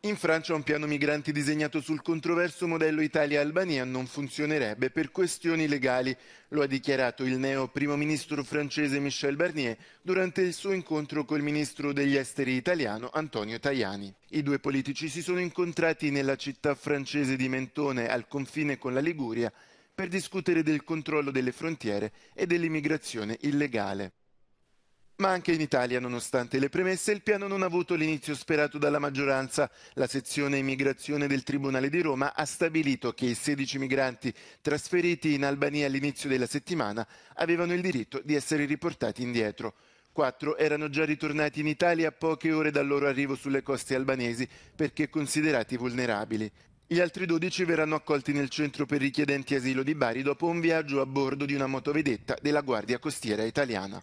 In Francia un piano migranti disegnato sul controverso modello Italia-Albania non funzionerebbe per questioni legali, lo ha dichiarato il neo primo ministro francese Michel Barnier durante il suo incontro col ministro degli esteri italiano Antonio Tajani. I due politici si sono incontrati nella città francese di Mentone al confine con la Liguria per discutere del controllo delle frontiere e dell'immigrazione illegale. Ma anche in Italia, nonostante le premesse, il piano non ha avuto l'inizio sperato dalla maggioranza. La sezione immigrazione del Tribunale di Roma ha stabilito che i 16 migranti trasferiti in Albania all'inizio della settimana avevano il diritto di essere riportati indietro. Quattro erano già ritornati in Italia poche ore dal loro arrivo sulle coste albanesi perché considerati vulnerabili. Gli altri 12 verranno accolti nel centro per richiedenti asilo di Bari dopo un viaggio a bordo di una motovedetta della Guardia Costiera italiana.